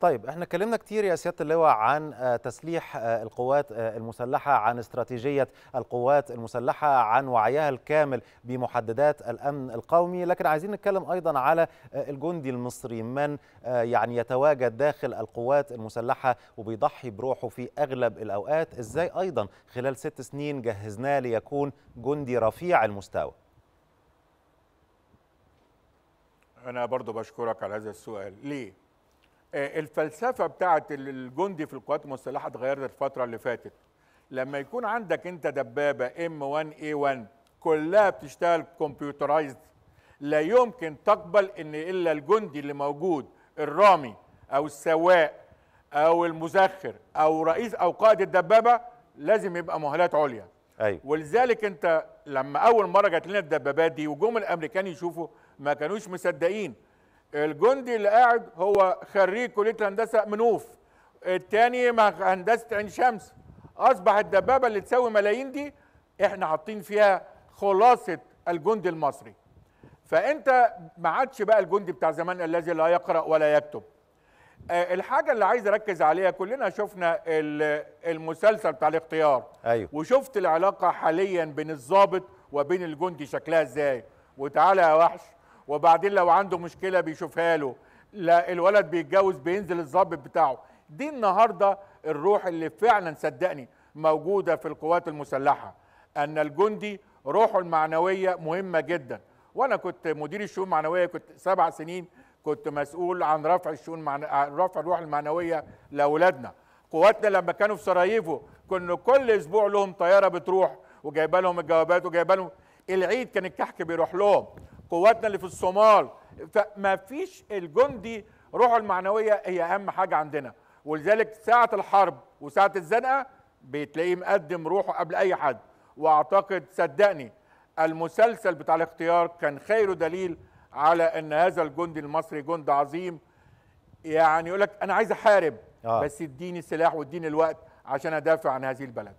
طيب احنا اتكلمنا كتير يا سياده اللواء عن آه، تسليح آه، القوات آه، المسلحه عن استراتيجيه القوات المسلحه عن وعيها الكامل بمحددات الامن القومي لكن عايزين نتكلم ايضا على الجندي المصري من يعني يتواجد داخل القوات المسلحه وبيضحي بروحه في اغلب الاوقات ازاي ايضا خلال ست سنين جهزناه ليكون جندي رفيع المستوى انا برضو بشكرك على هذا السؤال ليه آه، الفلسفه بتاعه الجندي في القوات المسلحه اتغيرت الفتره اللي فاتت لما يكون عندك انت دبابه ام 1 اي 1 كلها بتشتغل كمبيوترايزد لا يمكن تقبل ان الا الجندي اللي موجود الرامي او السواق او المزخر او رئيس او قائد الدبابه لازم يبقى مهلات عليا أيوة. ولذلك انت لما اول مره جات لنا الدبابات دي وجم الامريكان يشوفوا ما كانوش مصدقين الجندي اللي قاعد هو خريج كليه الهندسه منوف الثاني هندسه عين شمس اصبح الدبابه اللي تساوي ملايين دي احنا حاطين فيها خلاصه الجندي المصري فانت ما عادش بقى الجندي بتاع زمان الذي لا يقرا ولا يكتب آه، الحاجه اللي عايز اركز عليها كلنا شفنا المسلسل بتاع الاختيار أيوه. وشفت العلاقه حاليا بين الضابط وبين الجندي شكلها ازاي وتعالى يا وحش وبعدين لو عنده مشكله بيشوفها له لا الولد بيتجوز بينزل الظابط بتاعه دي النهارده الروح اللي فعلا صدقني موجوده في القوات المسلحه ان الجندي روحه المعنويه مهمه جدا وانا كنت مدير الشؤون المعنويه كنت سبع سنين كنت مسؤول عن رفع الشؤون معن... رفع الروح المعنويه لاولادنا قواتنا لما كانوا في سراييفو كنا كل اسبوع لهم طياره بتروح وجايبه لهم الجوابات وجايبه لهم العيد كان الكحك بيروح لهم قواتنا اللي في الصومال فما فيش الجندي روحه المعنويه هي اهم حاجه عندنا ولذلك ساعه الحرب وساعه الزنقه بتلاقيه مقدم روحه قبل اي حد واعتقد صدقني المسلسل بتاع الاختيار كان خير دليل على ان هذا الجندي المصري جند عظيم يعني يقول لك انا عايز احارب آه. بس اديني السلاح واديني الوقت عشان ادافع عن هذه البلد